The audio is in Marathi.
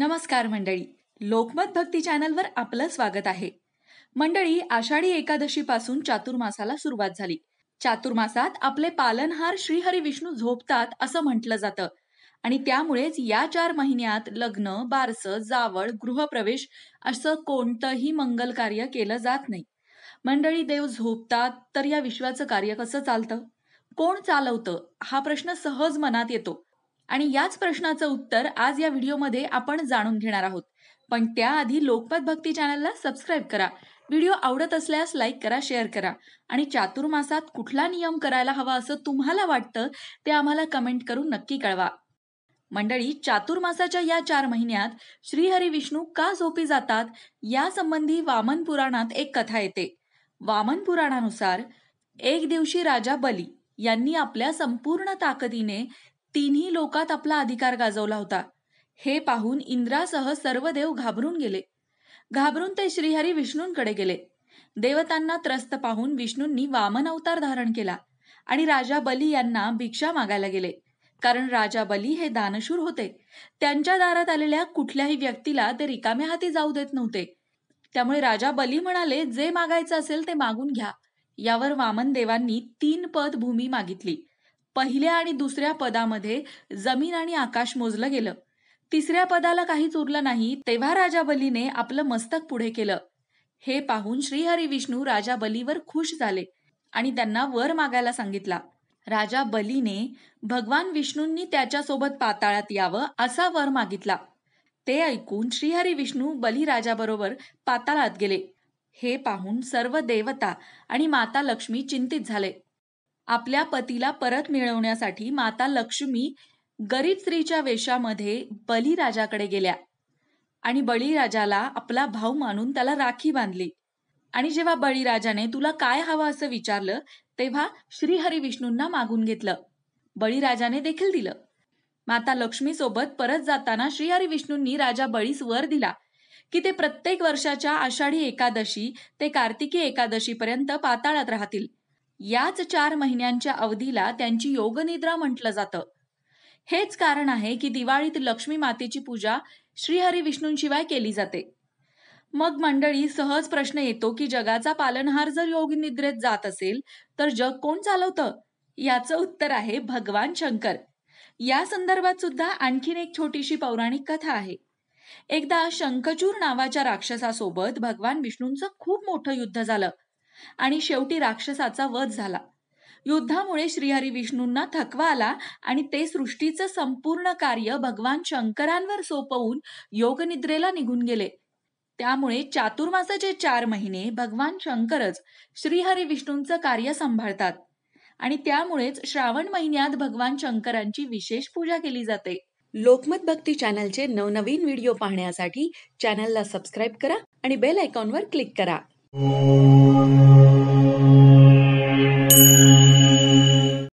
नमस्कार मंडळी लोकमत भक्ती चॅनलवर आपलं स्वागत आहे मंडळी आषाढी एकादशीपासून चातुर्मासाला सुरुवात झाली चातुर्मासात आपले पालनहार श्रीहरी विष्णू झोपतात असं म्हटलं जातं आणि त्यामुळेच या चार महिन्यात लग्न बारस जावळ गृहप्रवेश असं कोणतंही मंगल कार्य केलं जात नाही मंडळी देव झोपतात तर या विश्वाचं कार्य कसं चालतं कोण चालवतं हा प्रश्न सहज मनात येतो आणि याच प्रश्नाचं उत्तर आज या व्हिडिओमध्ये आपण जाणून घेणार आहोत पण त्याआधी लोकमत भक्ती चॅनलला सबस्क्राईब करा व्हिडिओ आवडत असल्यास लाईक करा शेअर करा आणि चातुर्मासात कुठला नियम करायला हवा असं तुम्हाला वाटतं ते आम्हाला कमेंट करून नक्की कळवा मंडळी चातुर्मासाच्या या चार महिन्यात श्रीहरी विष्णू का झोपी जातात यासंबंधी वामन पुराणात एक कथा येते वामन पुराणानुसार एक दिवशी राजा बली यांनी आपल्या संपूर्ण ताकदीने तिन्ही लोकात आपला अधिकार गाजवला होता हे पाहून इंद्रासह सर्व देव घाबरून गेले घाबरून ते श्रीहरी विष्णूंकडे गेले देवतांना त्रस्त पाहून विष्णूंनी वामन अवतार धारण केला आणि राजा बली यांना भिक्षा मागायला गेले कारण राजा बली हे दानशूर होते त्यांच्या दारात आलेल्या कुठल्याही व्यक्तीला ते रिकाम्या हाती जाऊ देत नव्हते त्यामुळे राजा बली म्हणाले जे मागायचं असेल ते मागून घ्या यावर वामन देवांनी तीन पद भूमी मागितली पहिल्या आणि दुसऱ्या पदामध्ये जमीन आणि आकाश मोजलं गेलं तिसऱ्या पदाला काहीच उरलं नाही तेव्हा राजा बलीने आपलं मस्तक पुढे केलं हे पाहून श्रीहरी विष्णू राजा बलीवर खुश झाले आणि त्यांना वर मागायला सांगितला राजा बलीने भगवान विष्णूंनी त्याच्यासोबत पाताळात यावं असा वर मागितला ते ऐकून श्रीहरी विष्णू बलीराजाबरोबर पाताळात गेले हे पाहून सर्व देवता आणि माता लक्ष्मी चिंतित झाले आपल्या पतीला परत मिळवण्यासाठी माता लक्ष्मी गरीब स्त्रीच्या वेशामध्ये बळीराजाकडे गेल्या आणि बळीराजाला आपला भाऊ मानून त्याला राखी बांधली आणि जेव्हा बळीराजाने तुला काय हवं असं विचारलं तेव्हा श्रीहरी विष्णूंना मागून घेतलं बळीराजाने देखील दिलं माता लक्ष्मी सोबत परत जाताना श्रीहरी विष्णूंनी राजा बळीस वर दिला की ते प्रत्येक वर्षाच्या आषाढी एकादशी ते कार्तिकी एकादशीपर्यंत पाताळात राहतील याच चार महिन्यांच्या अवधीला त्यांची योगनिद्रा म्हटलं जातं हेच कारण आहे की दिवाळीत लक्ष्मी मातेची पूजा श्रीहरी विष्णूंशिवाय केली जाते मग मंडळी सहज प्रश्न येतो की जगाचा पालनहार जर योगनिद्रेत जात असेल तर जग कोण चालवतं याचं उत्तर आहे भगवान शंकर या संदर्भात सुद्धा आणखीन एक छोटीशी पौराणिक कथा आहे एकदा शंखचूर नावाच्या राक्षसासोबत भगवान विष्णूंचं खूप मोठं युद्ध झालं आणि शेवटी राक्षसाचा वध झाला युद्धामुळे श्रीहरी विष्णूंना थकवा आला आणि ते सृष्टीचं संपूर्ण कार्य भगवान शंकरांवर सोपवून योगनिद्रेला निघून गेले त्यामुळे चातुर्मासाचे चार महिने भगवान शंकरच श्रीहरी विष्णूंचं कार्य सांभाळतात आणि त्यामुळेच श्रावण महिन्यात भगवान शंकरांची विशेष पूजा केली जाते लोकमत भक्ती चॅनलचे नवनवीन व्हिडिओ पाहण्यासाठी चॅनलला सबस्क्राईब करा आणि बेल आयकॉनवर क्लिक करा